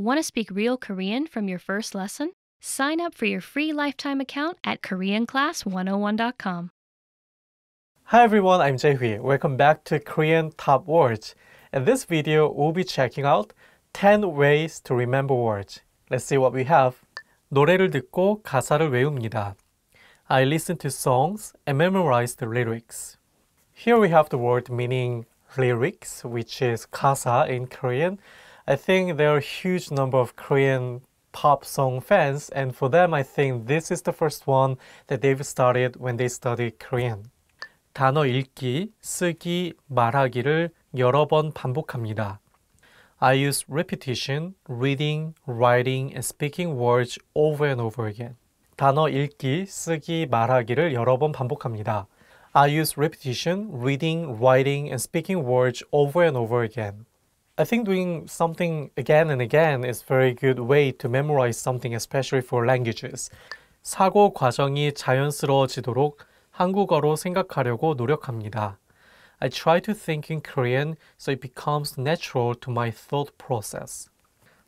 Want to speak real Korean from your first lesson? Sign up for your free lifetime account at KoreanClass101.com. Hi everyone, I'm Jaehwee. Welcome back to Korean Top Words. In this video, we'll be checking out 10 ways to remember words. Let's see what we have. 노래를 듣고 가사를 외웁니다. I listen to songs and memorize the lyrics. Here we have the word meaning lyrics, which is 가사 in Korean. I think there are a huge number of Korean pop song fans, and for them, I think this is the first one that they've studied when they studied Korean. 단어 읽기, 쓰기, 말하기를 여러 번 반복합니다. I use repetition, reading, writing, and speaking words over and over again. 단어 읽기, 쓰기, 말하기를 여러 번 반복합니다. I use repetition, reading, writing, and speaking words over and over again. I think doing something again and again is very good way to memorize something especially for languages. 사고 과정이 자연스러워지도록 한국어로 생각하려고 노력합니다. I try to think in Korean so it becomes natural to my thought process.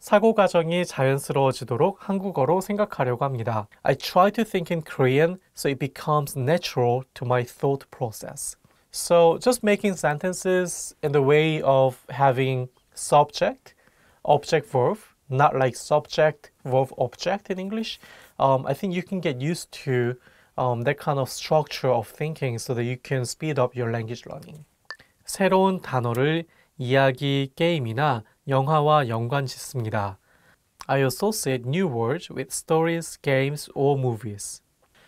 사고 과정이 자연스러워지도록 한국어로 생각하려고 합니다. I try to think in Korean so it becomes natural to my thought process. So just making sentences in the way of having subject, object verb, not like subject verb object in English. Um, I think you can get used to um, that kind of structure of thinking so that you can speed up your language learning. 새로운 단어를 이야기 게임이나 영화와 연관 짓습니다. I associate new words with stories, games, or movies.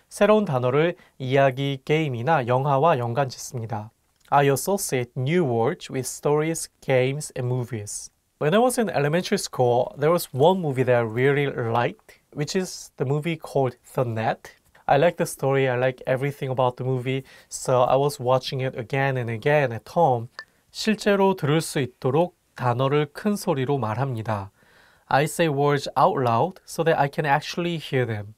새로운 단어를 이야기 게임이나 영화와 연관 짓습니다. I associate New words with stories, games, and movies. When I was in elementary school, there was one movie that I really liked, which is the movie called The Net. I like the story, I like everything about the movie, so I was watching it again and again at home. 실제로 들을 수 있도록 단어를 큰 소리로 말합니다. I say words out loud so that I can actually hear them.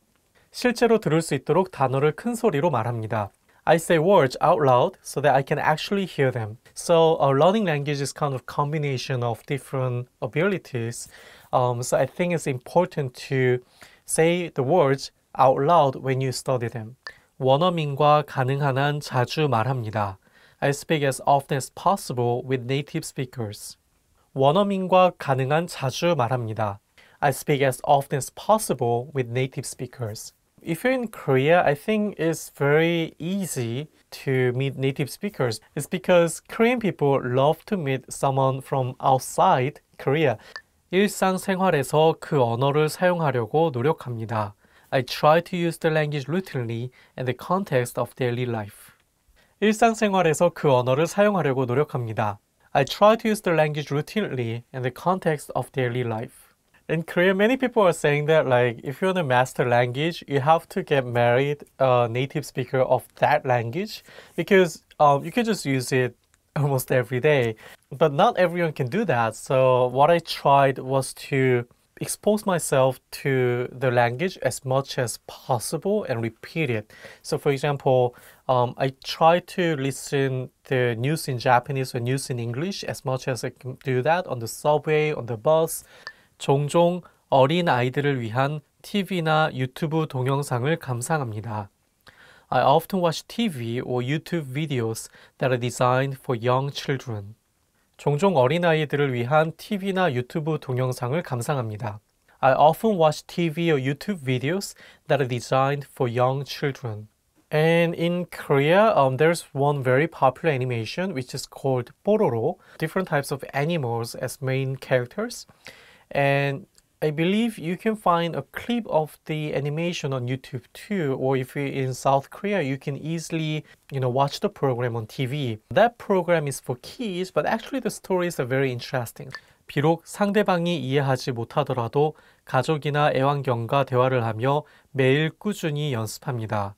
실제로 들을 수 있도록 단어를 큰 소리로 말합니다. I say words out loud so that I can actually hear them. So uh, learning language is kind of combination of different abilities. Um, so I think it's important to say the words out loud when you study them. 원어민과 가능한 한 자주 말합니다. I speak as often as possible with native speakers. 원어민과 가능한 자주 말합니다. I speak as often as possible with native speakers. If you're in Korea, I think it's very easy to meet native speakers. It's because Korean people love to meet someone from outside Korea. 일상생활에서 그 언어를 사용하려고 노력합니다. I try to use the language routinely in the context of daily life. 일상생활에서 그 언어를 사용하려고 노력합니다. I try to use the language routinely in the context of daily life. In Korea, many people are saying that like if you want to master language, you have to get married a native speaker of that language because um, you can just use it almost every day. But not everyone can do that. So what I tried was to expose myself to the language as much as possible and repeat it. So for example, um, I try to listen the news in Japanese or news in English as much as I can do that on the subway, on the bus. 종종 어린 아이들을 위한 TV나 유튜브 동영상을 감상합니다. I often watch TV or YouTube videos that are designed for young children. 종종 어린아이들을 위한 TV나 유튜브 동영상을 감상합니다. I often watch TV or YouTube videos that are designed for young children. And in Korea, um, there's one very popular animation which is called Pororo, different types of animals as main characters. and I believe you can find a clip of the animation on YouTube too, or if you're in South Korea, you can easily, you know, watch the program on TV. That program is for kids, but actually the stories are very interesting. 비록 상대방이 이해하지 못하더라도 가족이나 애완견과 대화를 하며 매일 꾸준히 연습합니다.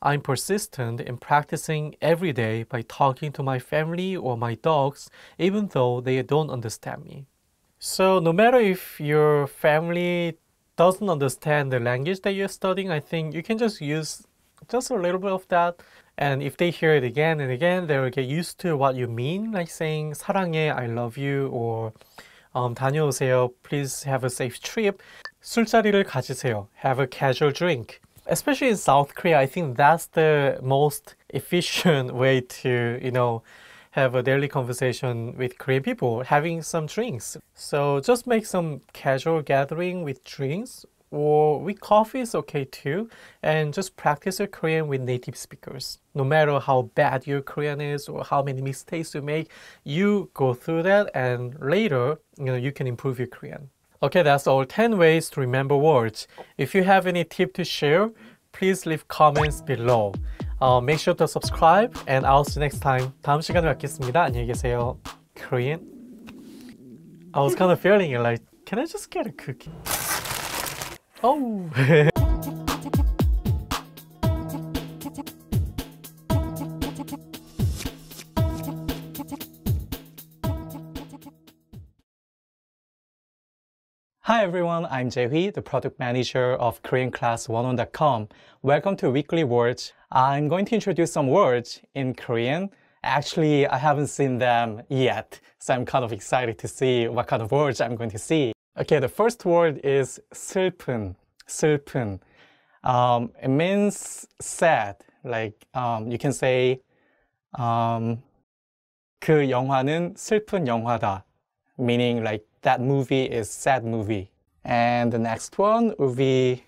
I'm persistent in practicing every day by talking to my family or my dogs, even though they don't understand me. So no matter if your family doesn't understand the language that you're studying, I think you can just use just a little bit of that. And if they hear it again and again, they will get used to what you mean, like saying 사랑해, I love you, or um, 다녀오세요, please have a safe trip. 술자리를 가지세요, have a casual drink. Especially in South Korea, I think that's the most efficient way to, you know, have a daily conversation with Korean people, having some drinks. So just make some casual gathering with drinks or with coffee is okay too and just practice your Korean with native speakers. No matter how bad your Korean is or how many mistakes you make, you go through that and later, you know, you can improve your Korean. Okay, that's all 10 ways to remember words. If you have any tip to share, please leave comments below make sure to subscribe and I'll see you next time. 다음 시간에 뵙겠습니다. 안녕히 계세요. Korean. I was kind of feeling it like, can I just get a cookie? Oh. Hi everyone, I'm Jae-hee, the product manager of KoreanClass101.com. Welcome to Weekly Words, I'm going to introduce some words in Korean. Actually, I haven't seen them yet, so I'm kind of excited to see what kind of words I'm going to see. Okay, the first word is 슬픈, 슬픈. Um, it means sad, like um, you can say um, 그 영화는 슬픈 영화다, meaning like that movie is sad movie. And the next one would be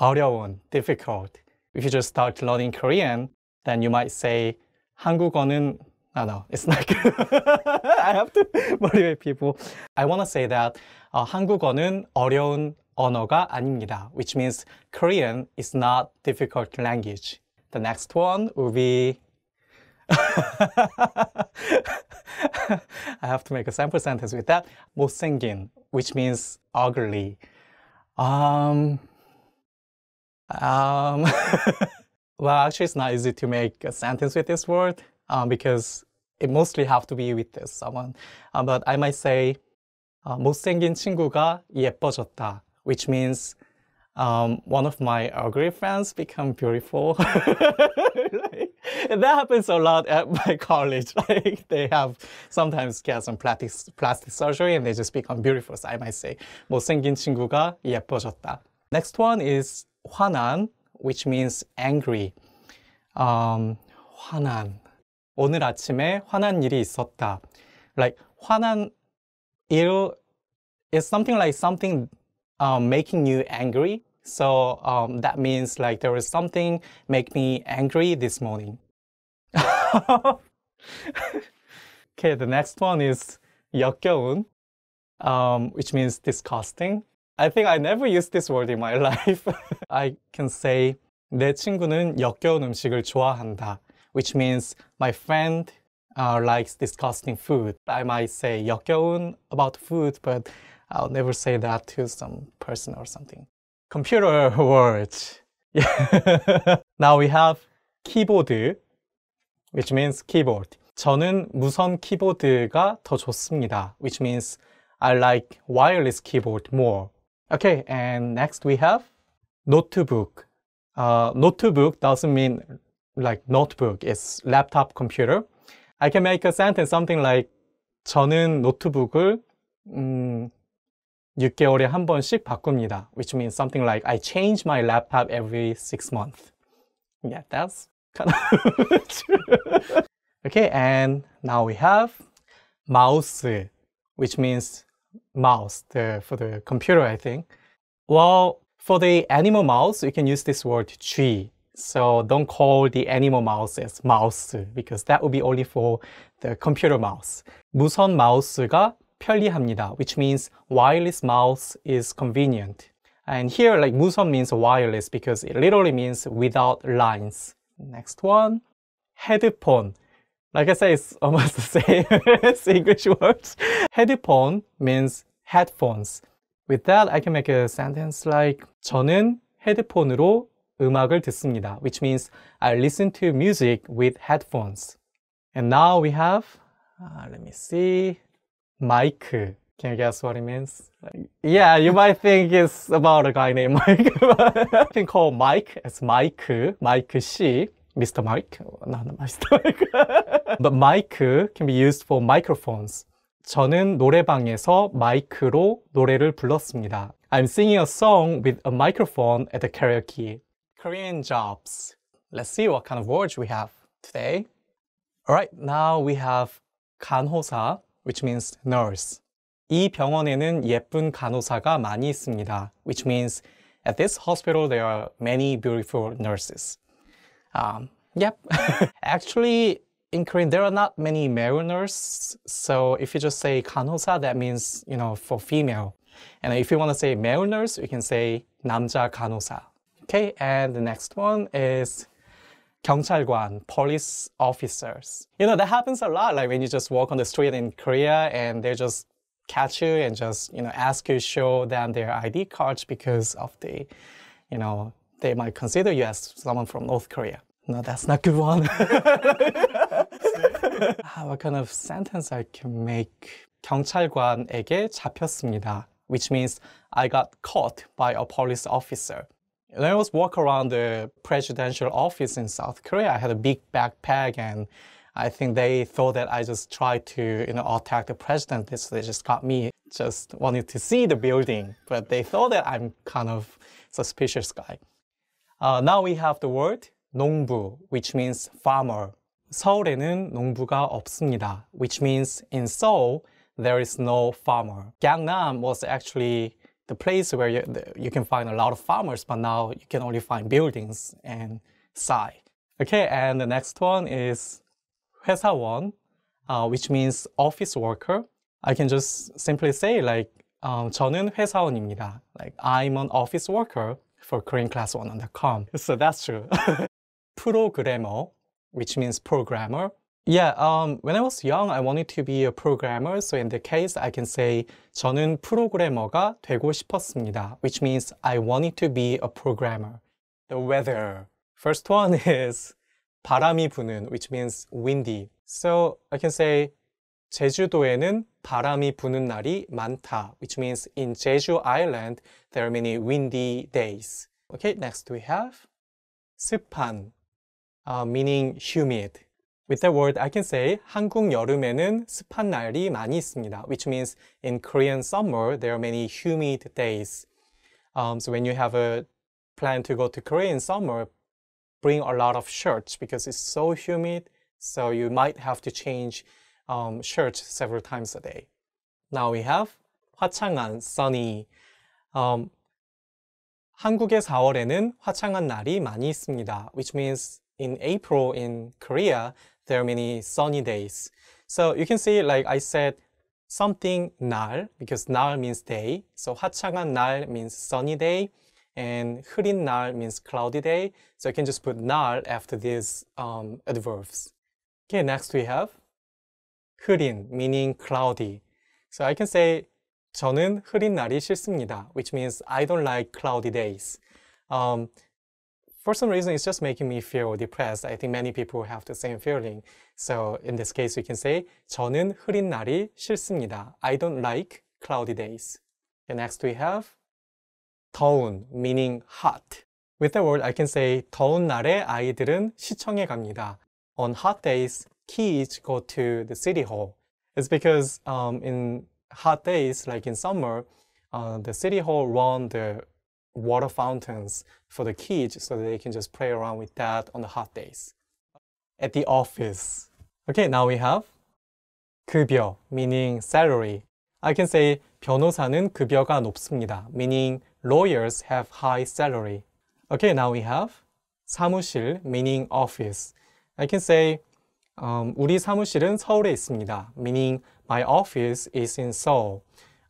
어려운, difficult if you just start learning Korean, then you might say 한국어는 no, no, it's not good. I have to motivate people. I want to say that uh, 한국어는 어려운 언어가 아닙니다, which means Korean is not difficult language. The next one will be I have to make a sample sentence with that. 못생긴, which means ugly. Um, um, well, actually, it's not easy to make a sentence with this word um, because it mostly have to be with this someone. Um, but I might say uh, 못생긴 친구가 예뻐졌다, which means um, one of my ugly friends become beautiful. like, that happens a lot at my college. Like they have sometimes get some plastic, plastic surgery and they just become beautiful. So I might say 못생긴 친구가 예뻐졌다. Next one is 화난, which means angry. Um, 화난. 오늘 아침에 화난 일이 있었다. Like 화난 일 is something like something um, making you angry. So um, that means like there was something make me angry this morning. okay, the next one is 역겨운, um, which means disgusting. I think I never used this word in my life. I can say 내 친구는 역겨운 음식을 좋아한다, which means my friend uh, likes disgusting food. I might say 역겨운 about food, but I'll never say that to some person or something. Computer words. now we have keyboard, which means keyboard. 저는 무선 키보드가 더 좋습니다, which means I like wireless keyboard more. Okay, and next we have notebook. Uh, notebook doesn't mean like notebook, it's laptop computer. I can make a sentence something like 저는 노트북을 음, 6개월에 한 번씩 바꿉니다. Which means something like I change my laptop every six months. Yeah, that's kind of true. okay, and now we have mouse, which means mouse the, for the computer, I think. Well, for the animal mouse, you can use this word tree. So don't call the animal mouse as mouse because that would be only for the computer mouse. 무선 마우스가 편리합니다, which means wireless mouse is convenient. And here, like 무선 means wireless because it literally means without lines. Next one, headphone. Like I say, it's almost the same as English words. Headphone means headphones. With that, I can make a sentence like 저는 헤드폰으로 음악을 듣습니다. Which means I listen to music with headphones. And now we have, uh, let me see, Mike. Can you guess what it means? Like, yeah, you might think it's about a guy named Mike. I can call Mike as Mike, Mike C. Mr. Mike? No, not Mr. Mike. But mic can be used for microphones. 저는 노래방에서 마이크로 노래를 불렀습니다. I'm singing a song with a microphone at the karaoke. Korean jobs. Let's see what kind of words we have today. Alright, now we have 간호사, which means nurse. 이 병원에는 예쁜 간호사가 많이 있습니다, which means at this hospital there are many beautiful nurses. Um, yep. Actually, in Korean, there are not many mariners. So if you just say 간호사, that means, you know, for female. And if you want to say mariners, you can say 남자 간호사. Okay, and the next one is 경찰관, police officers. You know, that happens a lot, like when you just walk on the street in Korea and they just catch you and just, you know, ask you show them their ID cards because of the, you know, they might consider you as someone from North Korea. No, that's not good one. what kind of sentence I can make? 경찰관에게 잡혔습니다. Which means I got caught by a police officer. When I was walking around the presidential office in South Korea, I had a big backpack and I think they thought that I just tried to, you know, attack the president. So they just got me, just wanted to see the building. But they thought that I'm kind of suspicious guy. Uh, now we have the word 농부, which means farmer. 서울에는 농부가 없습니다, which means in Seoul there is no farmer. Gangnam was actually the place where you, you can find a lot of farmers, but now you can only find buildings and side. Okay, and the next one is 회사원, uh, which means office worker. I can just simply say like um, 저는 회사원입니다. Like I'm an office worker for KoreanClass1.com. So that's true. 프로그래머, which means programmer. Yeah, um, when I was young, I wanted to be a programmer. So in the case, I can say 저는 프로그래머가 되고 싶었습니다. Which means I wanted to be a programmer. The weather. First one is 바람이 부는, which means windy. So I can say 제주도에는 바람이 부는 날이 많다, which means in Jeju Island there are many windy days. Okay, next we have 습한. uh, meaning humid. With that word, I can say 한국 여름에는 습한 날이 많이 있습니다. Which means in Korean summer, there are many humid days. Um, so when you have a plan to go to Korea in summer, bring a lot of shirts because it's so humid. So you might have to change um, shirts several times a day. Now we have 화창한 sunny. Um, 한국의 4월에는 화창한 날이 많이 있습니다. Which means in April in Korea, there are many sunny days. So you can see like I said something 날 because 날 means day. So 화창한 날 means sunny day and 흐린 날 means cloudy day. So you can just put 날 after these um, adverbs. Okay, next we have 흐린 meaning cloudy. So I can say 저는 흐린 날이 싫습니다, which means I don't like cloudy days. Um, for some reason, it's just making me feel depressed. I think many people have the same feeling. So in this case, we can say 저는 흐린 날이 싫습니다. I don't like cloudy days. And next we have 더운, meaning hot. With the word, I can say 더운 날에 아이들은 시청에 갑니다. On hot days, kids go to the city hall. It's because um, in hot days, like in summer, uh, the city hall run the water fountains for the kids so that they can just play around with that on the hot days. At the office. Okay, now we have 급여, meaning salary. I can say 변호사는 급여가 높습니다, meaning lawyers have high salary. Okay, now we have 사무실, meaning office. I can say um, 우리 사무실은 서울에 있습니다, meaning my office is in Seoul.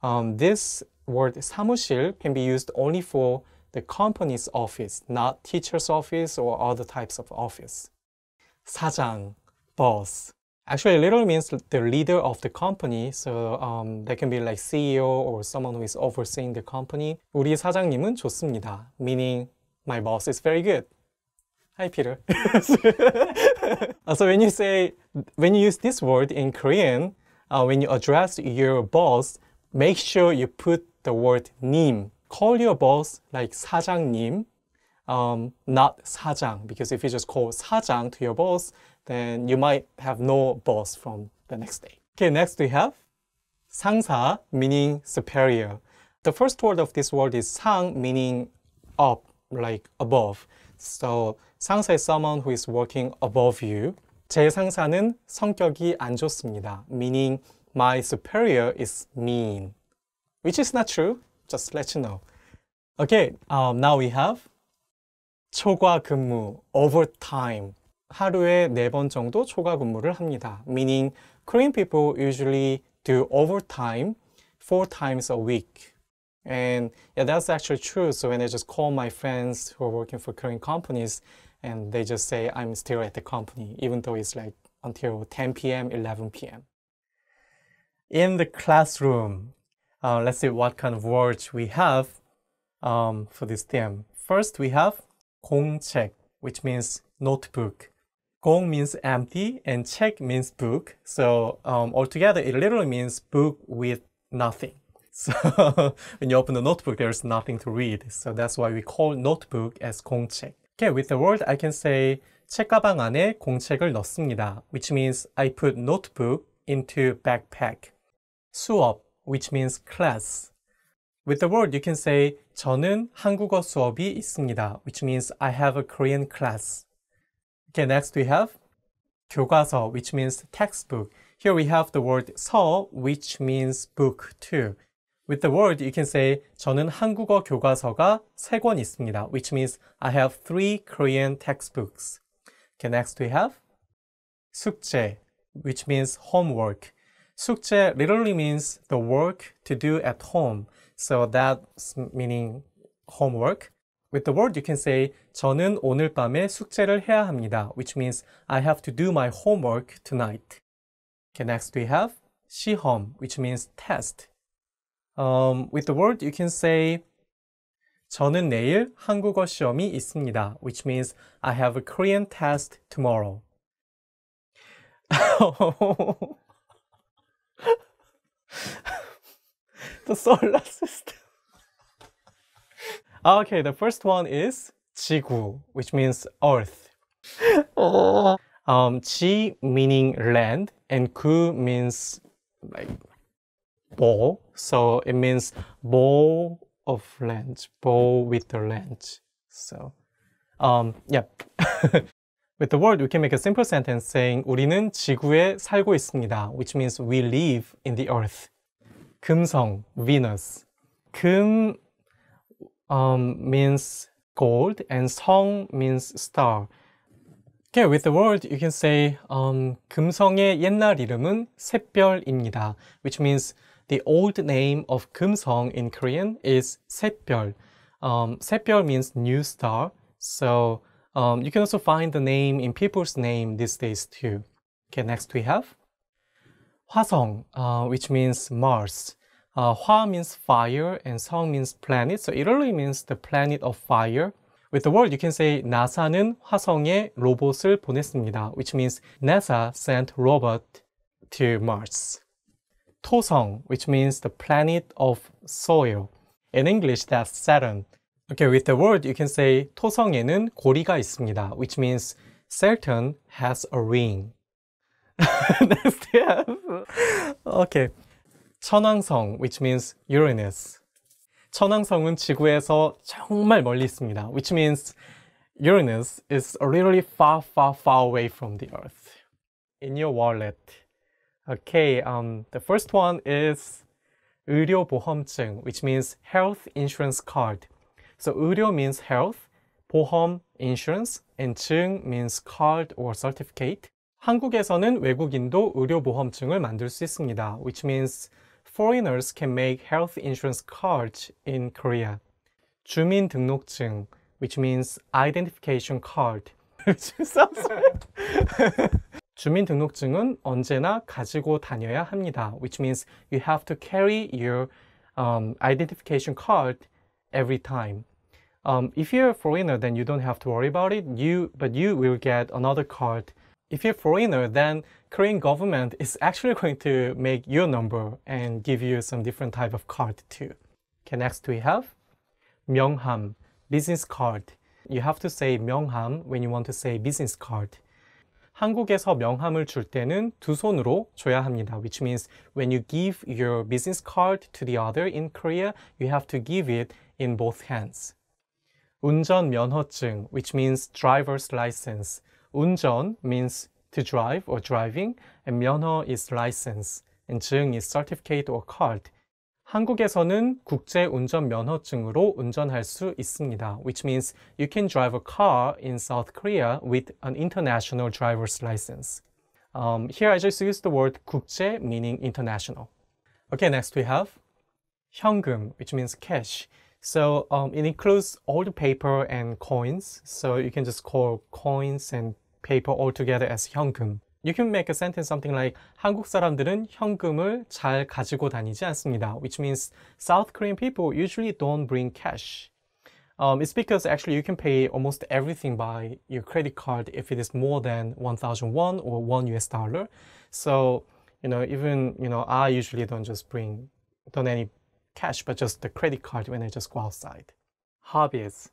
Um, this word 사무실 can be used only for the company's office, not teacher's office or other types of office. 사장, boss. Actually, literally means the leader of the company. So um, that can be like CEO or someone who is overseeing the company. 우리 사장님은 좋습니다. Meaning, my boss is very good. Hi, Peter. so when you say, when you use this word in Korean, uh, when you address your boss, make sure you put the word 님. Call your boss like 사장님, um, not 사장, because if you just call 사장 to your boss, then you might have no boss from the next day. Okay, next we have 상사, meaning superior. The first word of this word is 상, meaning up, like above. So 상사 is someone who is working above you. 제 상사는 성격이 안 좋습니다. Meaning my superior is mean which is not true, just let you know. Okay, um, now we have 초과 근무, overtime. 하루에 4번 정도 초과 근무를 합니다. Meaning Korean people usually do overtime four times a week. And yeah, that's actually true. So when I just call my friends who are working for Korean companies and they just say I'm still at the company, even though it's like until 10 p.m., 11 p.m. In the classroom, uh, let's see what kind of words we have um, for this theme. First, we have 공책, which means notebook. 공 means empty and 책 means book. So um, altogether, it literally means book with nothing. So when you open the notebook, there's nothing to read. So that's why we call notebook as 공책. Okay, with the word, I can say 책가방 안에 공책을 넣습니다, which means I put notebook into backpack. 수업 which means class. With the word, you can say 저는 한국어 수업이 있습니다, which means I have a Korean class. Okay, next we have 교과서, which means textbook. Here we have the word 서, which means book too. With the word, you can say 저는 한국어 교과서가 세 권 있습니다, which means I have three Korean textbooks. Okay, next we have 숙제, which means homework. 숙제 literally means the work to do at home. So that's meaning homework. With the word, you can say 저는 오늘 밤에 숙제를 해야 합니다, which means I have to do my homework tonight. Okay, next we have 시험, which means test. Um, with the word, you can say 저는 내일 한국어 시험이 있습니다, which means I have a Korean test tomorrow. the solar system. okay, the first one is 지구, which means earth. oh. um, 지 meaning land and 구 means like ball, So it means ball of land, ball with the land. So um, yeah. With the word, we can make a simple sentence saying 우리는 지구에 살고 있습니다, which means we live in the earth. 금성, Venus. 금 um, means gold and 성 means star. Okay, with the word, you can say um, 금성의 옛날 이름은 샛별입니다, which means the old name of 금성 in Korean is 샛별. Um, 샛별 means new star, so um, you can also find the name in people's name these days too. Okay, next we have 화성, uh, which means Mars. Uh, means fire and Song means planet, so it really means the planet of fire. With the word, you can say 나사는 화성에 로봇을 보냈습니다, which means NASA sent robot to Mars. 토성, which means the planet of soil. In English, that's Saturn. Okay, with the word you can say 토성에는 고리가 있습니다, which means Saturn has a ring. Next the Okay. 천왕성, which means Uranus. 천왕성은 지구에서 정말 멀리 있습니다, which means Uranus is really far, far, far away from the Earth. In your wallet. Okay, um, the first one is 의료보험증, which means health insurance card. So 의료 means health, 보험 insurance, and 증 means card or certificate. 한국에서는 외국인도 의료보험증을 만들 수 있습니다. Which means foreigners can make health insurance cards in Korea. 주민등록증, which means identification card. 주민등록증은 언제나 가지고 다녀야 합니다. Which means you have to carry your um, identification card every time. Um, if you're a foreigner, then you don't have to worry about it. You, but you will get another card. If you're a foreigner, then Korean government is actually going to make your number and give you some different type of card too. Okay, next we have Myeongham business card. You have to say Myeongham when you want to say business card. 한국에서 명함을 줄 때는 두 손으로 줘야 합니다. Which means when you give your business card to the other in Korea, you have to give it in both hands. 운전 면허증, which means driver's license. 운전 means to drive or driving, and 면허 is license, and 증 is certificate or card. 한국에서는 국제 운전 면허증으로 운전할 수 있습니다. Which means you can drive a car in South Korea with an international driver's license. Um, here I just use the word 국제 meaning international. Okay, next we have 현금, which means cash. So um, it includes all the paper and coins. So you can just call coins and paper all together as 현금. You can make a sentence something like 한국 사람들은 현금을 잘 가지고 다니지 않습니다. Which means South Korean people usually don't bring cash. Um, it's because actually you can pay almost everything by your credit card if it is more than 1,000 won or one US dollar. So you know even you know I usually don't just bring don't any cash, but just the credit card when I just go outside. Hobbies.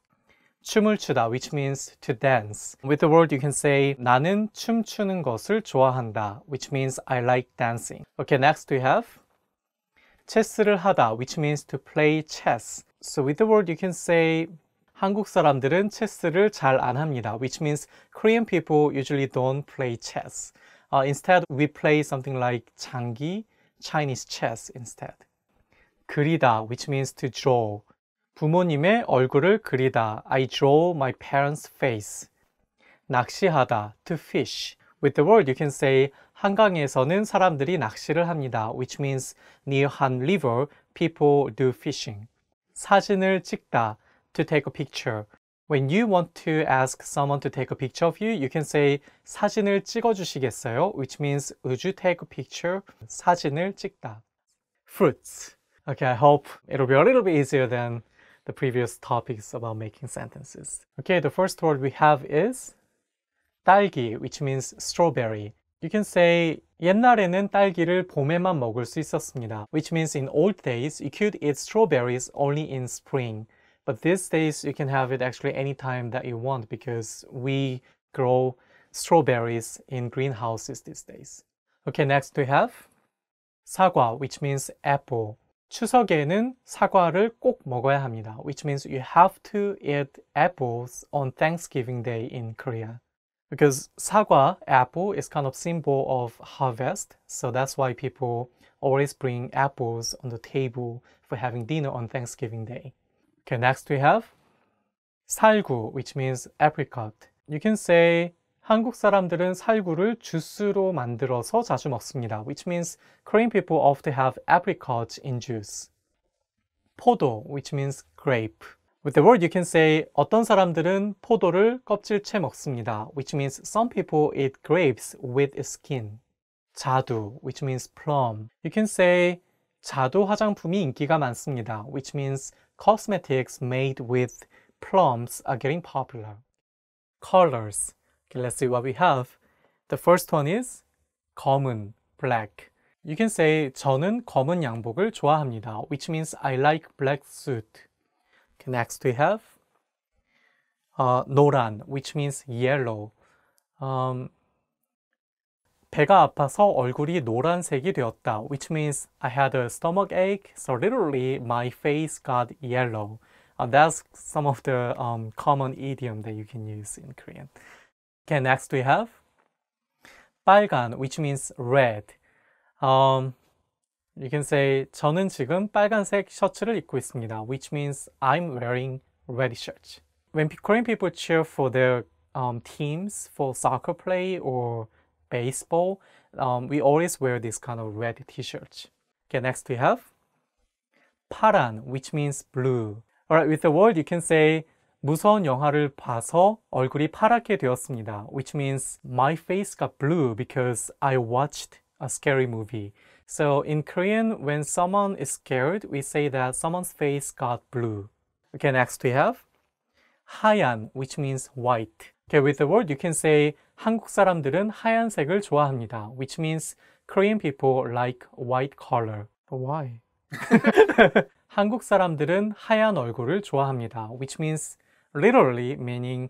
춤을 추다, which means to dance. With the word, you can say 나는 춤추는 것을 좋아한다, which means I like dancing. Okay, next we have 체스를 하다, which means to play chess. So with the word, you can say 한국 사람들은 체스를 잘 안 합니다, which means Korean people usually don't play chess. Uh, instead, we play something like 장기, Chinese chess instead. 그리다 which means to draw 부모님의 얼굴을 그리다 I draw my parents' face 낚시하다 to fish With the word you can say 한강에서는 사람들이 낚시를 합니다 which means near Han River people do fishing 사진을 찍다 to take a picture When you want to ask someone to take a picture of you, you can say 사진을 찍어주시겠어요? which means would you take a picture? 사진을 찍다 fruits Okay, I hope it'll be a little bit easier than the previous topics about making sentences. Okay, the first word we have is 딸기, which means strawberry. You can say 옛날에는 딸기를 봄에만 먹을 수 있었습니다. Which means in old days you could eat strawberries only in spring. But these days you can have it actually any time that you want because we grow strawberries in greenhouses these days. Okay, next we have 사과, which means apple. 추석에는 사과를 꼭 먹어야 합니다. Which means you have to eat apples on Thanksgiving Day in Korea. Because 사과, apple, is kind of symbol of harvest. So that's why people always bring apples on the table for having dinner on Thanksgiving Day. Okay, next we have 살구, which means apricot. You can say 한국 사람들은 살구를 주스로 만들어서 자주 먹습니다. Which means Korean people often have apricot in juice. 포도, which means grape. With the word you can say 어떤 사람들은 포도를 먹습니다. Which means some people eat grapes with skin. 자두, which means plum. You can say 자두 화장품이 인기가 많습니다. Which means cosmetics made with plums are getting popular. Colors Okay, let's see what we have. The first one is 검은, black. You can say 저는 검은 양복을 좋아합니다, which means I like black suit. Okay, next we have uh, 노란, which means yellow. Um, 배가 아파서 얼굴이 노란색이 되었다, which means I had a stomach ache, so literally my face got yellow. Uh, that's some of the um, common idiom that you can use in Korean. Okay, next we have 빨간, which means red. Um, you can say 저는 지금 빨간색 셔츠를 입고 있습니다, which means I'm wearing red shirt. When Korean people cheer for their um, teams for soccer play or baseball, um, we always wear this kind of red t-shirt. Okay, next we have 파란, which means blue. Alright, with the word you can say 무서운 영화를 봐서 얼굴이 파랗게 되었습니다. Which means my face got blue because I watched a scary movie. So in Korean, when someone is scared, we say that someone's face got blue. Okay, next we have 하얀, which means white. Okay, with the word you can say 한국 사람들은 하얀색을 좋아합니다. Which means Korean people like white color. Why? 한국 사람들은 하얀 얼굴을 좋아합니다. Which means literally meaning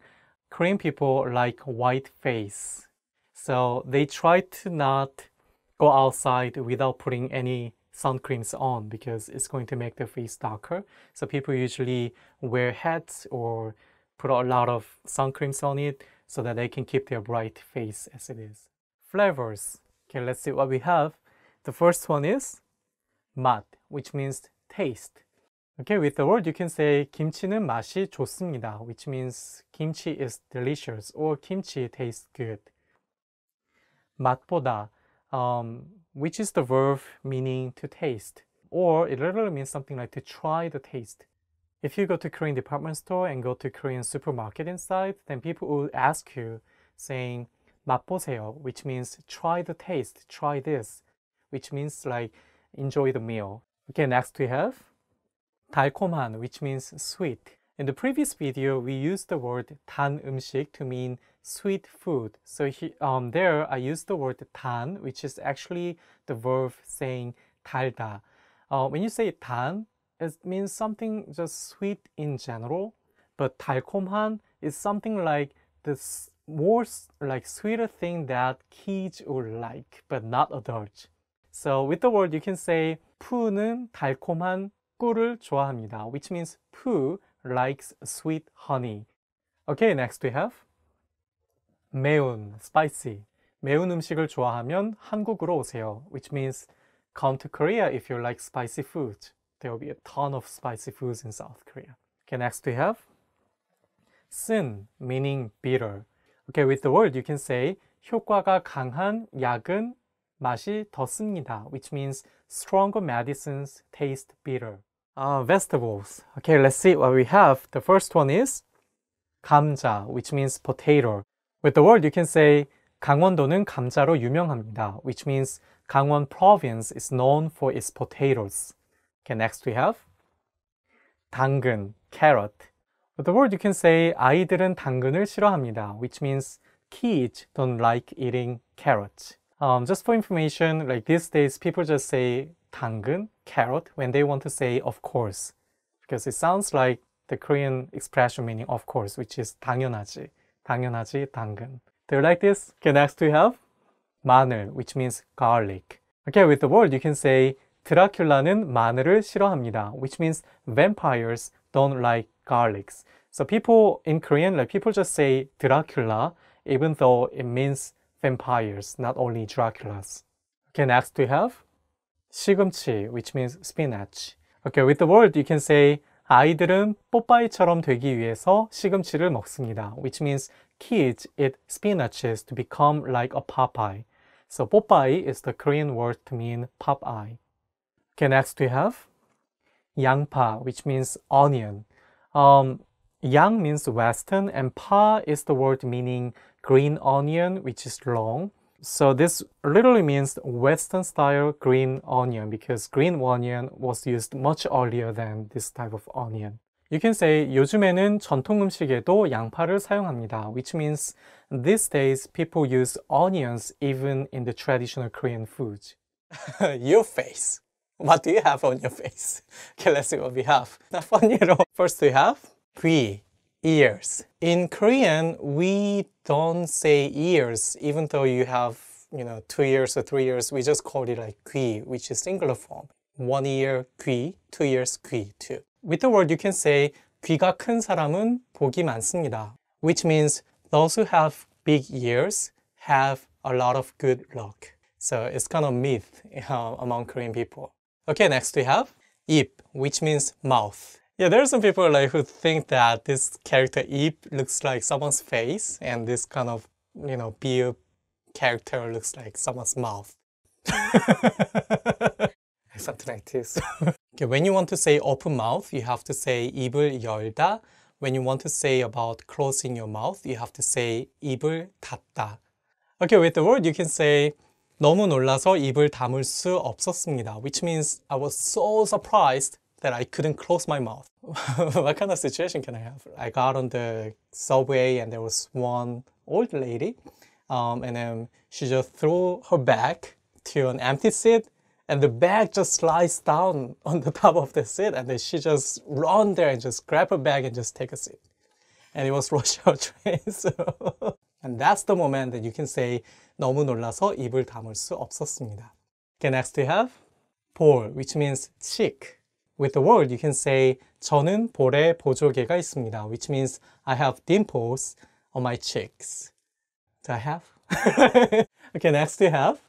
Korean people like white face. So they try to not go outside without putting any sun creams on because it's going to make their face darker. So people usually wear hats or put a lot of sun creams on it so that they can keep their bright face as it is. Flavors. Okay, let's see what we have. The first one is mat, which means taste. Okay, with the word you can say 김치는 맛이 좋습니다, which means kimchi is delicious or kimchi tastes good. 맛보다, um, which is the verb meaning to taste, or it literally means something like to try the taste. If you go to Korean department store and go to Korean supermarket inside, then people will ask you saying 맛보세요, which means try the taste, try this, which means like enjoy the meal. Okay, next we have 달콤한 which means sweet. In the previous video, we used the word 단 음식 to mean sweet food. So he, um, there I used the word 단, which is actually the verb saying 달다. Uh, when you say 단, it means something just sweet in general, but 달콤한 is something like the more like sweeter thing that kids would like, but not adults. So with the word, you can say 푸는 달콤한 꿀을 좋아합니다. Which means Pooh likes sweet honey. Okay, next we have 매운, spicy. 매운 음식을 좋아하면 한국으로 오세요. Which means come to Korea if you like spicy food. There will be a ton of spicy foods in South Korea. Okay, next we have 쓴, meaning bitter. Okay, with the word you can say 효과가 강한 약은 맛이 which means stronger medicines taste bitter. Uh, vegetables. Okay, let's see what we have. The first one is 감자, which means potato. With the word, you can say 강원도는 감자로 유명합니다, which means Gangwon province is known for its potatoes. Okay, next we have 당근, carrot. With the word, you can say 아이들은 당근을 싫어합니다, which means kids don't like eating carrots. Um, just for information, like these days people just say 당근, carrot when they want to say of course because it sounds like the Korean expression meaning of course which is 당연하지, 당연하지, 당근. Do you like this? Okay, next we have 마늘 which means garlic. Okay, with the word you can say 드라큘라는 마늘을 싫어합니다 which means vampires don't like garlics. So people in Korean, like people just say 드라큘라 even though it means vampires, not only Draculas. Okay, next we have 시금치, which means spinach. Okay, with the word you can say 아이들은 뽀빠이처럼 되기 위해서 시금치를 먹습니다. Which means kids eat spinaches to become like a Popeye. So Popeye is the Korean word to mean Popeye. Okay, next we have 양파, which means onion. Um, yang means western and pa is the word meaning green onion, which is long. So this literally means Western style green onion because green onion was used much earlier than this type of onion. You can say 요즘에는 전통 음식에도 양파를 사용합니다. Which means these days people use onions even in the traditional Korean food. your face. What do you have on your face? Okay, let's see what we have. 나 펀이로. First we have 귀 ears. In Korean, we don't say ears, even though you have, you know, two ears or three ears, we just call it like 귀, which is singular form. One ear 귀, two ears 귀 too. With the word, you can say 귀가 큰 사람은 복이 많습니다. Which means those who have big ears have a lot of good luck. So it's kind of myth uh, among Korean people. Okay, next we have 입, which means mouth. Yeah, there are some people like who think that this character Eep looks like someone's face and this kind of, you know, beer character looks like someone's mouth. Something like this. okay, when you want to say open mouth, you have to say 입을 열다. When you want to say about closing your mouth, you have to say 입을 닫다. Okay, with the word you can say 너무 놀라서 입을 담을 수 없었습니다. Which means I was so surprised that I couldn't close my mouth. what kind of situation can I have? I got on the subway and there was one old lady um, and then she just threw her bag to an empty seat and the bag just slides down on the top of the seat and then she just run there and just grab her bag and just take a seat. And it was rush hour train. So and that's the moment that you can say 너무 놀라서 입을 다물 수 없었습니다. Okay, next we have 볼, which means cheek with the word, you can say 저는 볼에 보조개가 있습니다, which means I have dimples on my cheeks. Do I have? okay, next we have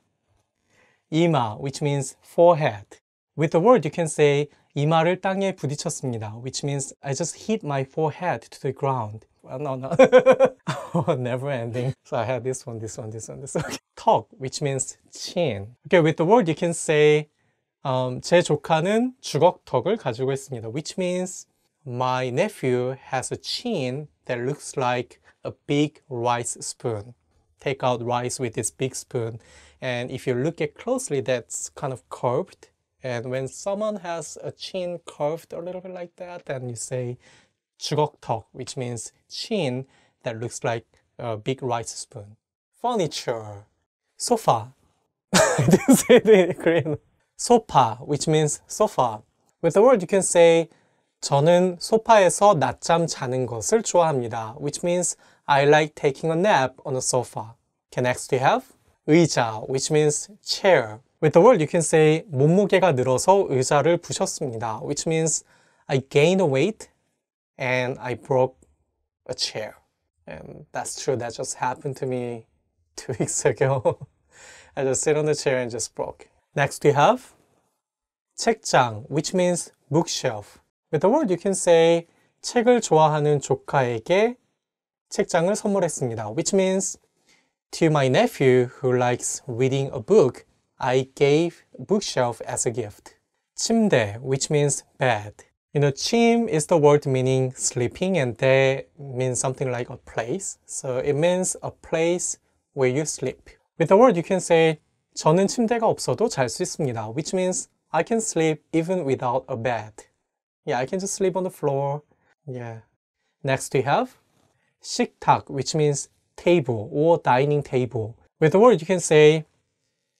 이마, which means forehead. With the word, you can say 이마를 땅에 부딪혔습니다, which means I just hit my forehead to the ground. Well, no, no. Oh, never ending. So I had this one, this one, this one, this one. Okay. which means chin. Okay, with the word, you can say um, 제 조카는 주걱턱을 가지고 있습니다. Which means my nephew has a chin that looks like a big rice spoon. Take out rice with this big spoon. And if you look at closely, that's kind of curved. And when someone has a chin curved a little bit like that, then you say 주걱턱, which means chin that looks like a big rice spoon. Furniture, sofa. I didn't say the Korean. 소파, which means sofa. With the word you can say 저는 소파에서 낮잠 자는 것을 좋아합니다. which means I like taking a nap on a sofa. Okay, next we have 의자, which means chair. With the word you can say 몸무게가 늘어서 의자를 부셨습니다. which means I gained weight and I broke a chair. And that's true. That just happened to me two weeks ago. I just sit on the chair and just broke. Next we have 책장, which means bookshelf. With the word, you can say 책을 좋아하는 조카에게 책장을 선물했습니다. Which means to my nephew who likes reading a book, I gave bookshelf as a gift. 침대, which means bed. You know, 침 is the word meaning sleeping and de means something like a place. So it means a place where you sleep. With the word, you can say 저는 침대가 없어도 잘 수 있습니다. Which means I can sleep even without a bed. Yeah, I can just sleep on the floor. Yeah. Next we have 식탁, which means table or dining table. With the word you can say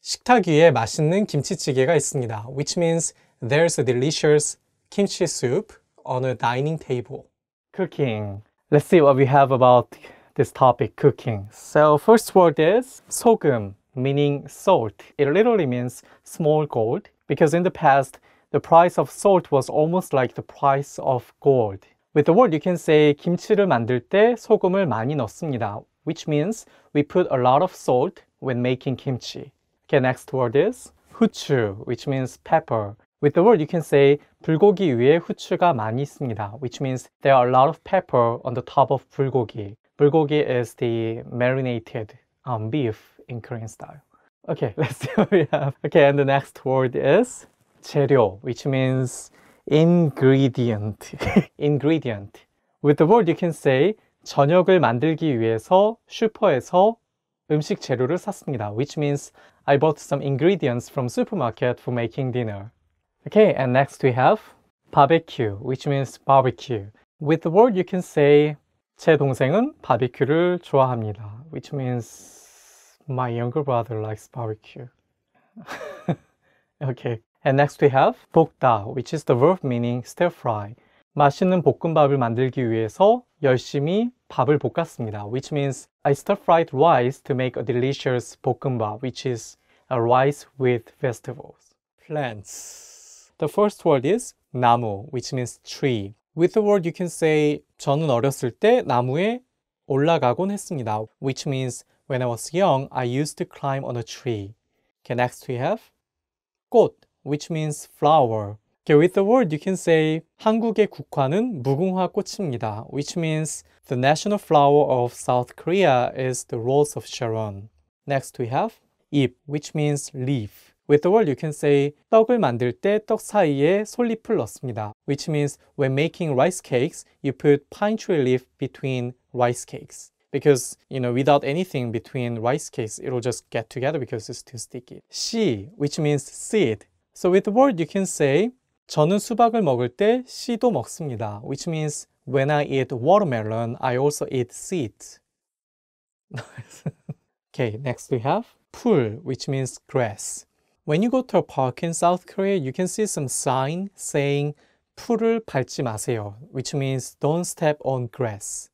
식탁 위에 맛있는 김치찌개가 있습니다. Which means there's a delicious kimchi soup on a dining table. Cooking. Let's see what we have about this topic, cooking. So first word is 소금, meaning salt. It literally means small gold because in the past, the price of salt was almost like the price of gold. With the word, you can say 김치를 만들 때 소금을 많이 넣습니다. Which means we put a lot of salt when making kimchi. Okay, next word is 후추, which means pepper. With the word, you can say 불고기 위에 후추가 많이 있습니다. Which means there are a lot of pepper on the top of 불고기. 불고기 is the marinated um, beef in Korean style. Okay, let's see what we have. Okay, and the next word is 재료, which means ingredient. ingredient. With the word you can say 저녁을 만들기 위해서 슈퍼에서 음식 재료를 샀습니다. Which means I bought some ingredients from supermarket for making dinner. Okay, and next we have barbecue, which means barbecue. With the word you can say 제 동생은 바비큐를 좋아합니다. Which means My younger brother likes barbecue. okay. And next we have 볶다, which is the verb meaning stir fry. 맛있는 볶음밥을 만들기 위해서 열심히 밥을 볶았습니다. Which means I stir fried rice to make a delicious 볶음밥, which is a rice with vegetables. Plants. The first word is 나무, which means tree. With the word you can say 저는 어렸을 때 나무에 올라가곤 했습니다. Which means when I was young, I used to climb on a tree. Okay, next we have 꽃, which means flower. Okay, with the word you can say 한국의 국화는 무궁화 꽃입니다, which means the national flower of South Korea is the rose of Sharon. Next we have 잎, which means leaf. With the word you can say 떡을 만들 때 떡 사이에 솔잎을 넣습니다, which means when making rice cakes, you put pine tree leaf between rice cakes because you know without anything between rice cakes it'll just get together because it's too sticky. 씨 which means seed. So with the word you can say 저는 수박을 먹을 때 씨도 먹습니다. which means when I eat watermelon I also eat seeds. okay, next we have 풀 which means grass. When you go to a park in South Korea, you can see some sign saying 풀을 밟지 마세요, which means don't step on grass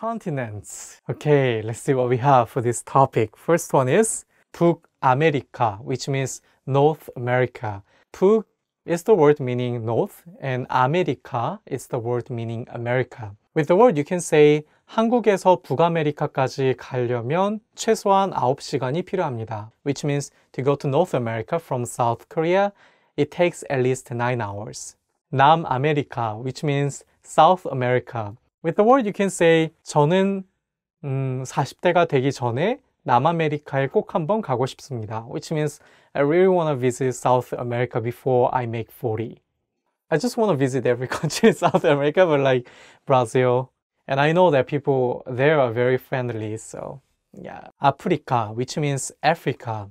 continents. Okay, let's see what we have for this topic. First one is America, which means North America. 북 is the word meaning north and 아메리카 is the word meaning America. With the word you can say 한국에서 북아메리카까지 가려면 최소한 9시간이 필요합니다. Which means to go to North America from South Korea, it takes at least 9 hours. 남아메리카, which means South America. With the word you can say 저는 음, 40대가 되기 전에 남아메리카에 꼭 한번 가고 싶습니다. Which means I really want to visit South America before I make 40. I just want to visit every country in South America, but like Brazil. And I know that people there are very friendly, so yeah. Africa, which means Africa.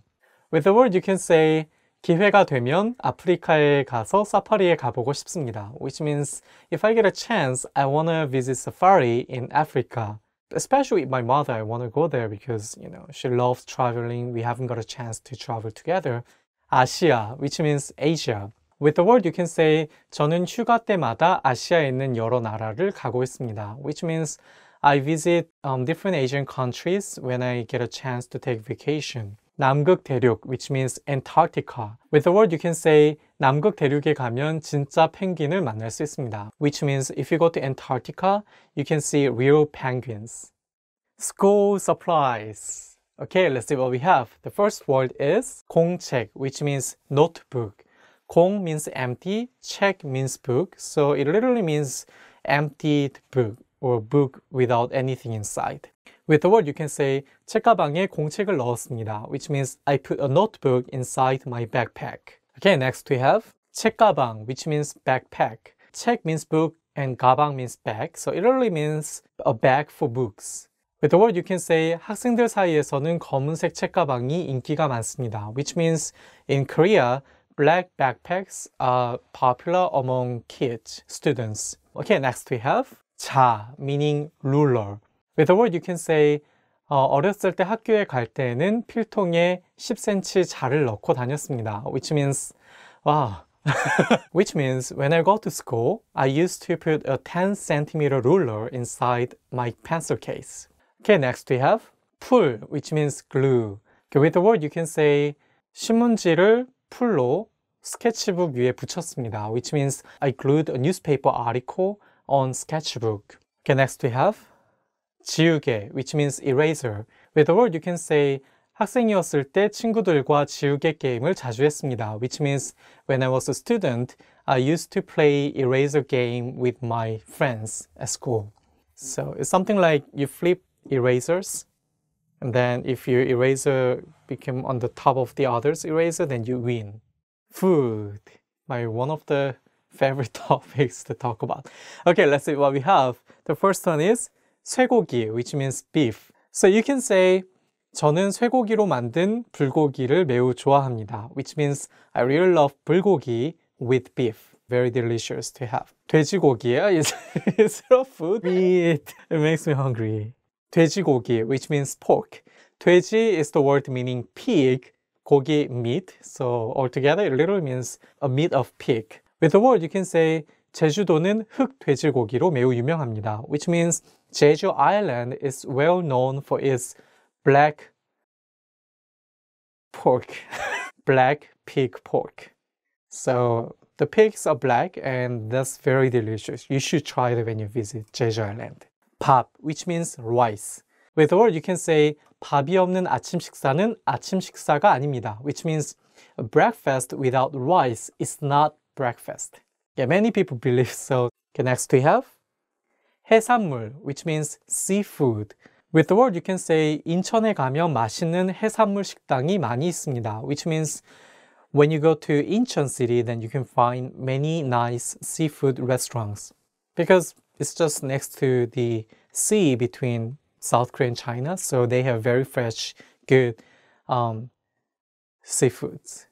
With the word you can say 기회가 되면 아프리카에 가서 사파리에 가보고 싶습니다. Which means if I get a chance, I wanna visit safari in Africa. Especially with my mother, I wanna go there because you know she loves traveling. We haven't got a chance to travel together. 아시아, which means Asia. With the word, you can say 저는 휴가 때마다 아시아에 있는 여러 나라를 가고 있습니다. Which means I visit um, different Asian countries when I get a chance to take vacation. 남극 대륙, which means Antarctica. With the word you can say 남극 대륙에 가면 진짜 펭귄을 만날 수 있습니다. Which means if you go to Antarctica, you can see real penguins. School supplies. Okay, let's see what we have. The first word is 공책, which means notebook. 공 means empty, 책 means book, so it literally means emptied book or book without anything inside. With the word, you can say 책가방에 공책을 넣었습니다, which means I put a notebook inside my backpack. Okay, next we have 책가방, which means backpack. 책 means book and 가방 means bag, so it literally means a bag for books. With the word, you can say 학생들 사이에서는 검은색 책가방이 인기가 많습니다, which means in Korea, black backpacks are popular among kids, students. Okay, next we have 자, meaning ruler. With a word, you can say 어, 어렸을 때 학교에 갈 때는 필통에 10cm 자를 넣고 다녔습니다. Which means, wow. Which means when I go to school, I used to put a 10cm ruler inside my pencil case. Okay, next we have pull, which means glue. Okay, with the word you can say 신문지를 풀로 스케치북 위에 붙였습니다. Which means I glued a newspaper article on sketchbook. Okay, next we have 지우개, which means eraser. With word, you can say 학생이었을 때 친구들과 지우개 게임을 자주 했습니다. Which means when I was a student, I used to play eraser game with my friends at school. So it's something like you flip erasers, and then if your eraser became on the top of the other's eraser, then you win. Food, my one of the favorite topics to talk about. Okay, let's see what we have. The first one is 쇠고기, which means beef. So you can say 저는 쇠고기로 만든 불고기를 매우 좋아합니다. Which means I really love 불고기 with beef. Very delicious to have. 돼지고기야 is is r a food. Meat. It makes me hungry. 돼지고기, which means pork. 돼지 is the word meaning pig. 고기 meat. So altogether it literally means a meat of pig. With the word you can say 제주도는 흑 돼지고기로 매우 유명합니다. Which means Jeju Island is well known for its black pork, black pig pork. So the pigs are black and that's very delicious. You should try it when you visit Jeju Island. 밥, which means rice. With or you can say 밥이 없는 아침 식사는 아침 식사가 아닙니다. Which means breakfast without rice is not breakfast. Yeah, many people believe so. Okay, next we have 해산물, which means seafood. With the word, you can say 인천에 가면 맛있는 해산물 식당이 많이 있습니다. Which means when you go to Incheon city, then you can find many nice seafood restaurants because it's just next to the sea between South Korea and China, so they have very fresh, good um, seafoods.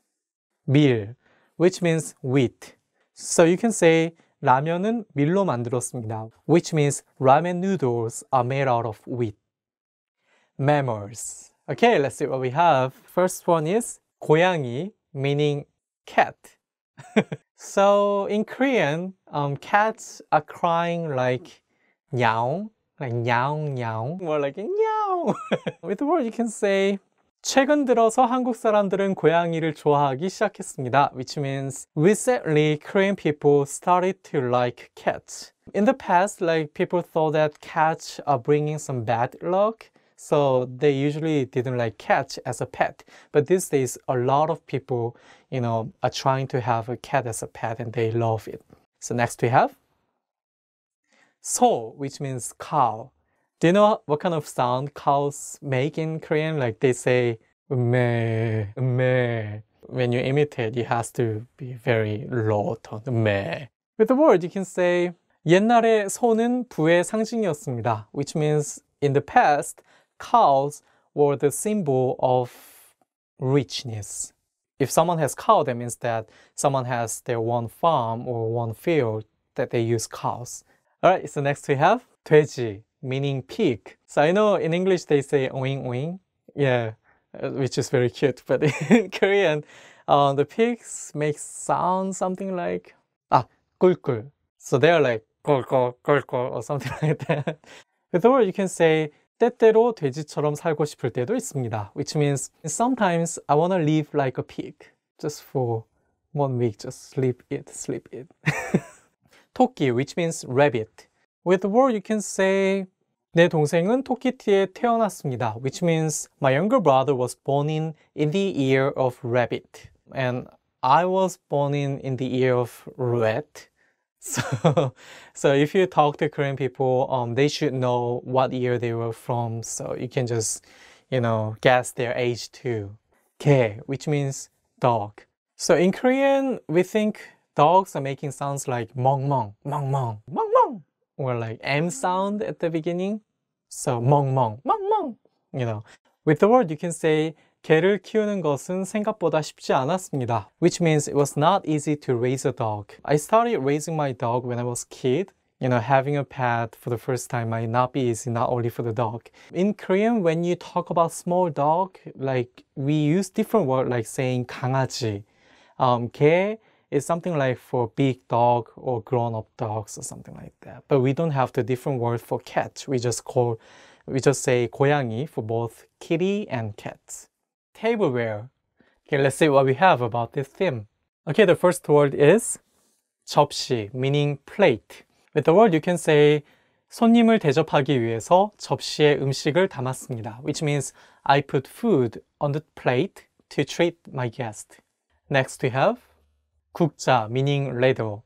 Beer, which means wheat. So you can say 라면은 밀로 만들었습니다. Which means ramen noodles are made out of wheat. Mammals. Okay, let's see what we have. First one is 고양이, meaning cat. so in Korean, um, cats are crying like nyao, like nyao nyao, more like nyao. With the word you can say 최근 들어서 한국 사람들은 고양이를 좋아하기 시작했습니다. Which means recently Korean people started to like cats. In the past, like people thought that cats are bringing some bad luck. So they usually didn't like cats as a pet. But these days, a lot of people, you know, are trying to have a cat as a pet and they love it. So next we have so, which means cow. Do you know what kind of sound cows make in Korean? Like they say meh, meh. When you imitate, it has to be very low tone, meh. With the word, you can say 옛날에 소는 부의 상징이었습니다. Which means in the past, cows were the symbol of richness. If someone has cow, that means that someone has their one farm or one field that they use cows. Alright, so next we have 돼지 meaning peak. So I know in English they say oing oing, yeah, uh, which is very cute. But in Korean, uh, the pigs make sound something like ah kulkul. So they are like kulkul kulkul or something like that. With the word, you can say 때때로 돼지처럼 살고 싶을 때도 있습니다. Which means sometimes I wanna live like a pig, just for one week, just sleep it, sleep it. 토끼, which means rabbit. With the word, you can say 내 동생은 토끼띠에 태어났습니다. Which means my younger brother was born in, in the year of rabbit. And I was born in, in the year of rat. So, so if you talk to Korean people, um, they should know what year they were from. So you can just, you know, guess their age too. K, which means dog. So in Korean, we think dogs are making sounds like mong mong mong mong or like M sound at the beginning. So mong mong, mong mong, You know, with the word you can say 개를 키우는 것은 생각보다 쉽지 않았습니다. Which means it was not easy to raise a dog. I started raising my dog when I was a kid. You know, having a pet for the first time might not be easy, not only for the dog. In Korean, when you talk about small dog, like we use different word like saying 강아지, um, 개, it's something like for big dog or grown-up dogs or something like that. But we don't have the different word for cat. We just call, we just say 고양이 for both kitty and cat. Tableware. Okay, let's see what we have about this theme. Okay, the first word is 접시, meaning plate. With the word, you can say 손님을 대접하기 위해서 접시에 음식을 담았습니다. Which means I put food on the plate to treat my guest. Next we have 국자 meaning ladle.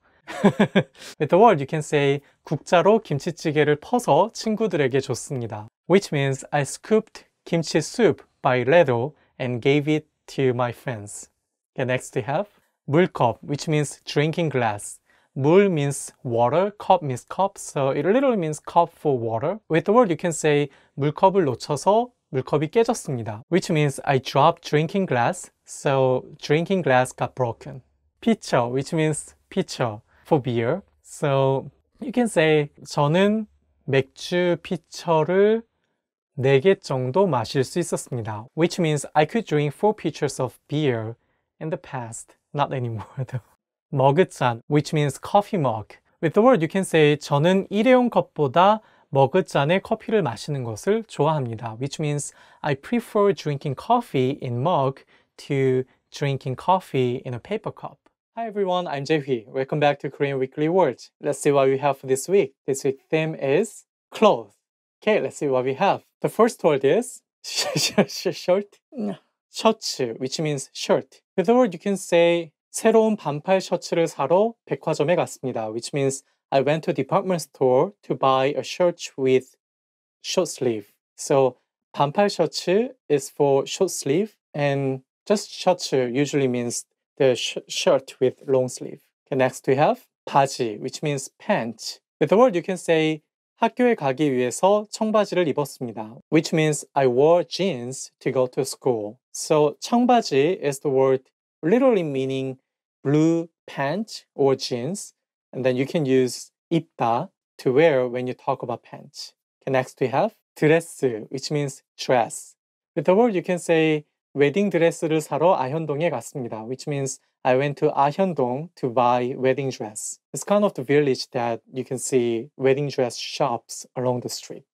With the word you can say 국자로 김치찌개를 퍼서 친구들에게 줬습니다. Which means I scooped kimchi soup by ladle and gave it to my friends. Okay, next we have 물컵 which means drinking glass. 물 means water, cup means cup, so it literally means cup for water. With the word you can say 물컵을 놓쳐서 물컵이 깨졌습니다. Which means I dropped drinking glass, so drinking glass got broken. pitcher, which means pitcher for beer. So you can say 저는 맥주 피처를 4개 정도 마실 수 있었습니다. Which means I could drink 4 pitchers of beer in the past. Not anymore though. 머그잔, which means coffee mug. With the word you can say 저는 일회용 컵보다 머그잔에 커피를 마시는 것을 좋아합니다. Which means I prefer drinking coffee in mug to drinking coffee in a paper cup. Hi everyone, I'm JP. Welcome back to Korean Weekly Words. Let's see what we have for this week. This week's theme is clothes. Okay, let's see what we have. The first word is shirt. 셔츠, mm. which means shirt. With the word you can say 새로운 반팔 셔츠를 사러 백화점에 갔습니다. which means I went to department store to buy a shirt with short sleeve. So 반팔 셔츠 is for short sleeve and just 셔츠 usually means the sh shirt with long sleeve. Okay, next we have 바지, which means pants. With the word you can say 학교에 가기 위해서 청바지를 입었습니다. Which means I wore jeans to go to school. So 청바지 is the word literally meaning blue pants or jeans. And then you can use 입다 to wear when you talk about pants. Okay, next we have 드레스, which means dress. With the word you can say 웨딩 드레스를 사러 아현동에 갔습니다. Which means I went to 아현동 to buy wedding dress. It's kind of the village that you can see wedding dress shops along the street.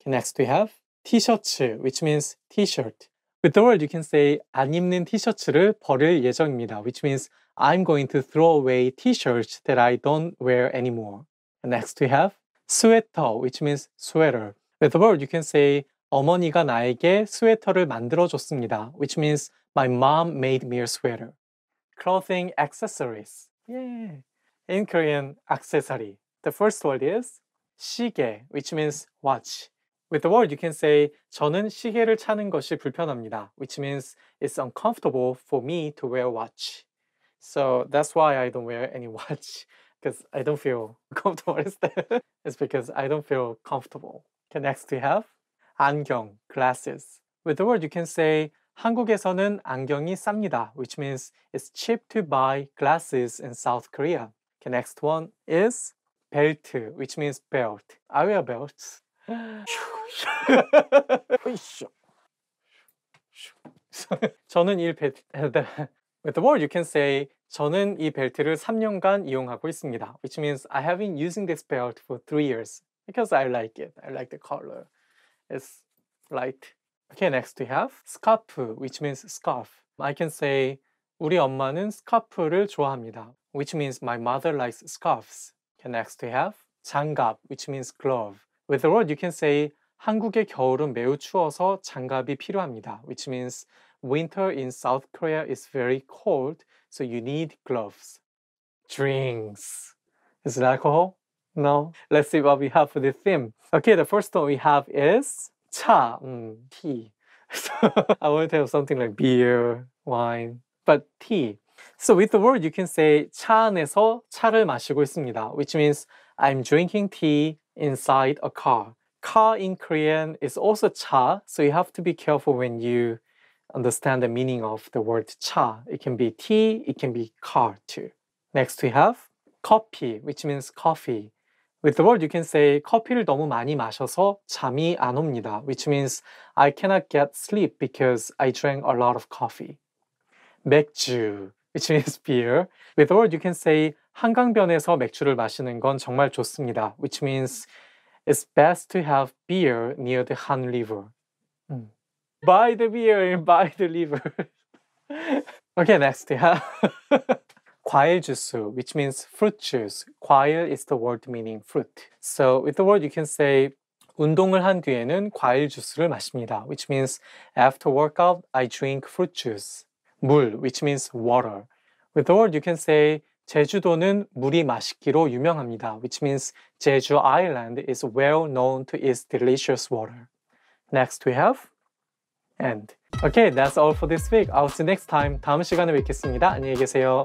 Okay, next we have 티셔츠, which means t-shirt. With the word you can say 안 입는 티셔츠를 버릴 예정입니다. Which means I'm going to throw away t-shirts that I don't wear anymore. And next we have 스웨터, which means sweater. With the word you can say 어머니가 나에게 스웨터를 만들어 줬습니다. Which means my mom made me a sweater. Clothing accessories. Yeah. In Korean, accessory. The first word is 시계, which means watch. With the word, you can say 저는 시계를 차는 것이 불편합니다. Which means it's uncomfortable for me to wear watch. So that's why I don't wear any watch because I don't feel comfortable. it's because I don't feel comfortable. Okay, next we have 안경, glasses. With the word you can say 한국에서는 안경이 쌉니다, which means it's cheap to buy glasses in South Korea. Okay, next one is 벨트, which means belt. I wear belts. 저는 이 벨트 With the word you can say 저는 이 벨트를 3년간 이용하고 있습니다. Which means I have been using this belt for 3 years because I like it. I like the color is light. Okay, next we have scarf, which means scarf. I can say 우리 엄마는 스카프를 좋아합니다. Which means my mother likes scarves. Okay, next we have 장갑, which means glove. With the word you can say 한국의 겨울은 매우 추워서 장갑이 필요합니다. Which means winter in South Korea is very cold, so you need gloves. Drinks. Is it alcohol? Now, let's see what we have for the theme. Okay, the first one we have is cha, um, tea. So I want to have something like beer, wine, but tea. So with the word, you can say 차 안에서 차를 마시고 있습니다, which means I'm drinking tea inside a car. Car in Korean is also 차, so you have to be careful when you understand the meaning of the word 차. It can be tea, it can be car too. Next we have 커피, which means coffee. With the word, you can say 커피를 너무 많이 마셔서 잠이 안 옵니다. Which means I cannot get sleep because I drank a lot of coffee. 맥주, which means beer. With the word, you can say 한강변에서 맥주를 마시는 건 정말 좋습니다. Which means it's best to have beer near the Han River. Mm. Buy the beer and buy the liver. okay, next. Yeah. 과일 juice, which means fruit juice. 과일 is the word meaning fruit. So with the word you can say 운동을 한 뒤에는 과일 주스를 마십니다. which means after workout I drink fruit juice. 물 which means water. With the word you can say 제주도는 물이 맛있기로 유명합니다. which means Jeju Island is well known to its delicious water. Next we have and Okay, that's all for this week. I'll see you next time. 다음 시간에 뵙겠습니다. 안녕히 계세요.